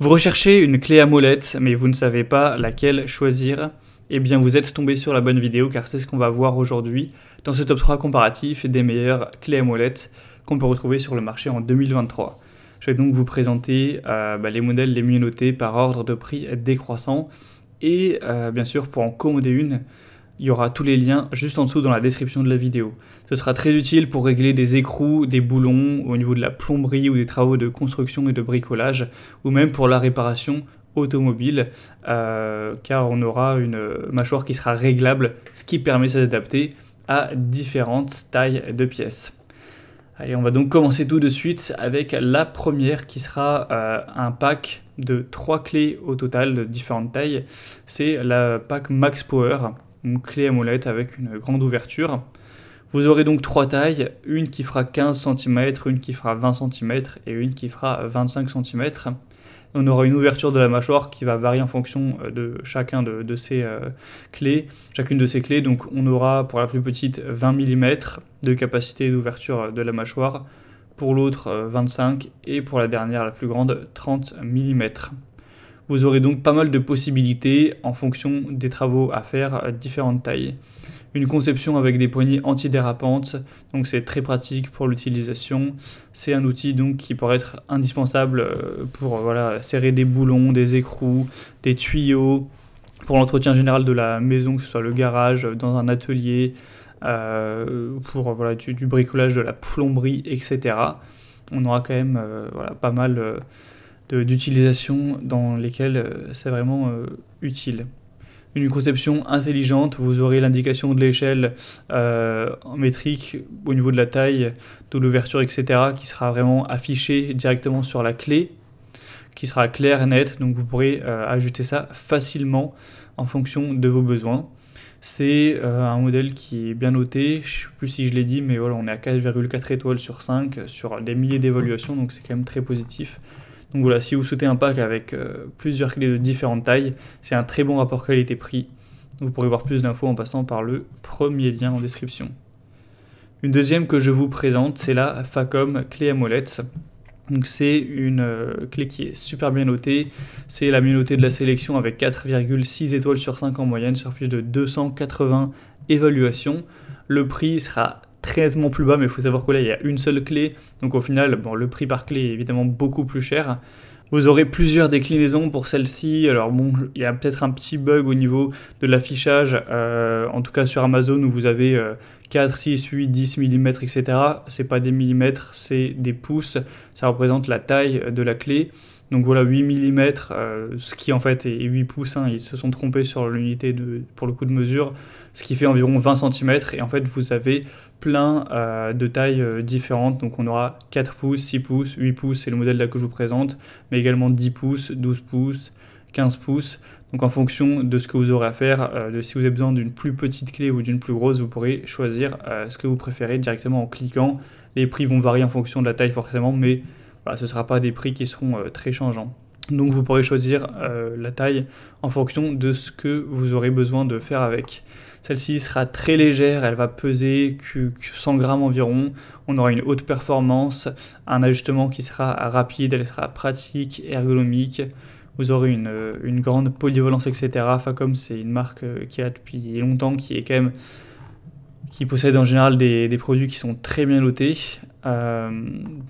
Vous recherchez une clé à molette, mais vous ne savez pas laquelle choisir Eh bien, vous êtes tombé sur la bonne vidéo car c'est ce qu'on va voir aujourd'hui dans ce top 3 comparatif des meilleures clés à molette qu'on peut retrouver sur le marché en 2023. Je vais donc vous présenter euh, bah, les modèles les mieux notés par ordre de prix décroissant et euh, bien sûr pour en commander une, il y aura tous les liens juste en dessous dans la description de la vidéo. Ce sera très utile pour régler des écrous, des boulons, au niveau de la plomberie ou des travaux de construction et de bricolage, ou même pour la réparation automobile, euh, car on aura une mâchoire qui sera réglable, ce qui permet de s'adapter à différentes tailles de pièces. Allez, on va donc commencer tout de suite avec la première qui sera euh, un pack de trois clés au total de différentes tailles. C'est la pack Max Power une clé à molette avec une grande ouverture. Vous aurez donc trois tailles, une qui fera 15 cm, une qui fera 20 cm et une qui fera 25 cm. On aura une ouverture de la mâchoire qui va varier en fonction euh, de chacun de, ces euh, clés, chacune de ces clés. Donc on aura pour la plus petite 20 mm de capacité d'ouverture de la mâchoire, pour l'autre 25 euh, et pour la dernière la plus grande 30 mm. Vous aurez donc pas mal de possibilités en fonction des travaux à faire à différentes tailles. Une conception avec des poignées antidérapantes, donc c'est très pratique pour l'utilisation. C'est un outil donc qui pourrait être indispensable euh, pour euh, voilà, serrer des boulons, des écrous, des tuyaux, pour l'entretien général de la maison, que ce soit le garage, dans un atelier, euh, pour voilà, du, bricolage, de la plomberie, etc. On aura quand même voilà, pas mal d'utilisation dans lesquelles euh, c'est vraiment euh, utile une conception intelligente, vous aurez l'indication de l'échelle en euh, métrique au niveau de la taille, de l'ouverture, etc., qui sera vraiment affichée directement sur la clé, qui sera claire, nette, donc vous pourrez ajuster ça facilement en fonction de vos besoins. C'est un modèle qui est bien noté, je sais plus si je l'ai dit, mais voilà, on est à 4,4 étoiles sur 5 sur des milliers d'évaluations, donc c'est quand même très positif. Donc voilà, si vous souhaitez un pack avec euh, plusieurs clés de différentes tailles, c'est un très bon rapport qualité-prix. Vous pourrez voir plus d'infos en passant par le premier lien en description. Une deuxième que je vous présente, c'est la Facom clé à Donc c'est une euh, clé qui est super bien notée. C'est la mieux notée de la sélection avec 4,6 étoiles sur 5 en moyenne sur plus de 280 évaluations. Le prix sera plus bas, mais il faut savoir que là, il y a une seule clé. Donc au final, bon, le prix par clé évidemment beaucoup plus cher. Vous aurez plusieurs déclinaisons pour celle-ci. Alors bon, il y a peut-être un petit bug au niveau de l'affichage, euh, en tout cas sur Amazon où vous avez 4, 6, 8, 10 mm, etc. C'est pas des millimètres, c'est des pouces. Ça représente la taille de la clé. Donc voilà, 8 mm, euh, ce qui en fait est 8 pouces, hein. ils se sont trompés sur l'unité de pour le coup de mesure, ce qui fait environ 20 cm, et en fait vous avez plein euh, de tailles euh, différentes. Donc on aura 4 pouces, 6 pouces, 8 pouces, c'est le modèle là que je vous présente, mais également 10 pouces, 12 pouces, 15 pouces. Donc en fonction de ce que vous aurez à faire, euh, si vous avez besoin d'une plus petite clé ou d'une plus grosse, vous pourrez choisir ce que vous préférez directement en cliquant. Les prix vont varier en fonction de la taille forcément, mais ce ne sera pas des prix qui seront très changeants. Donc vous pourrez choisir la taille en fonction de ce que vous aurez besoin de faire avec. Celle-ci sera très légère, elle va peser 100 grammes environ. On aura une haute performance, un ajustement qui sera rapide, elle sera pratique, ergonomique. Vous aurez une, euh, grande polyvalence, etc. Facom, c'est une marque euh, qui a depuis longtemps, qui est quand qui possède en général des, produits qui sont très bien lotés. Euh,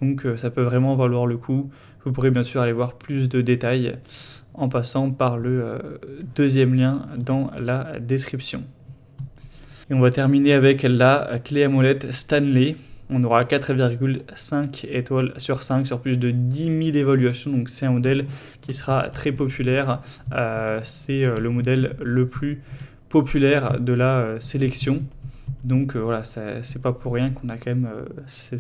donc ça peut vraiment valoir le coup. Vous pourrez bien sûr aller voir plus de détails en passant par le deuxième lien dans la description. Et on va terminer avec la clé molette Stanley. On aura 4,5 étoiles sur 5 sur plus de 10 000 évaluations. Donc c'est un modèle qui sera très populaire. Euh, c'est euh, le modèle le plus populaire de la euh, sélection. Donc voilà, c'est pas pour rien qu'on a quand même ces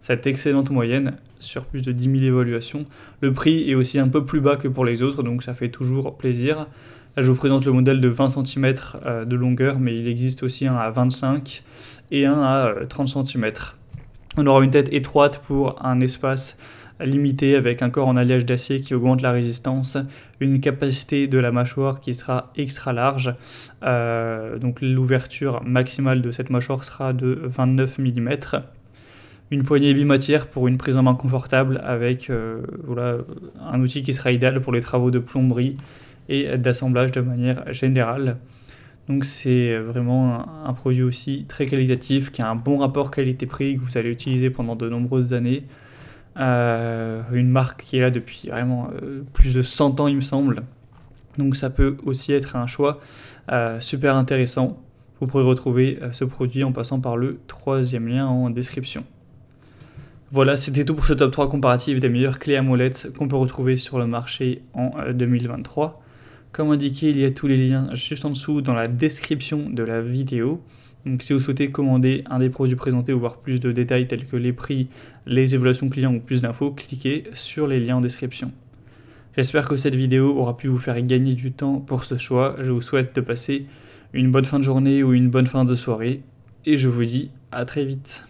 cette excellente moyenne sur plus de 10 000 évaluations. Le prix est aussi un peu plus bas que pour les autres, donc ça fait toujours plaisir je vous présente le modèle de 20 cm euh, de longueur, mais il existe aussi un à 25 et un à 30 euh, cm. On aura une tête étroite pour un espace limité avec un corps en alliage d'acier qui augmente la résistance, une capacité de la mâchoire qui sera extra large. Euh, donc l'ouverture maximale de cette mâchoire sera de 29 mm. Une poignée bimatière pour une prise en main confortable avec un outil qui sera idéal pour les travaux de plomberie et d'assemblage de manière générale. Donc c'est vraiment un produit aussi très qualitatif, qui a un bon rapport qualité-prix, que vous allez utiliser pendant de nombreuses années. Euh, une marque qui est là depuis vraiment euh, plus de 100 ans il me semble. Donc ça peut aussi être un choix euh, super intéressant. Vous pourrez retrouver ce produit en passant par le troisième lien en description. Voilà, c'était tout pour ce top 3 comparatif des meilleures clés à molette qu'on peut retrouver sur le marché en 2023. Comme indiqué, il y a tous les liens juste en dessous dans la description de la vidéo. Donc si vous souhaitez commander un des produits présentés ou voir plus de détails tels que les prix, les évaluations clients ou plus d'infos, cliquez sur les liens en description. J'espère que cette vidéo aura pu vous faire gagner du temps pour ce choix. Je vous souhaite de passer une bonne fin de journée ou une bonne fin de soirée et je vous dis à très vite.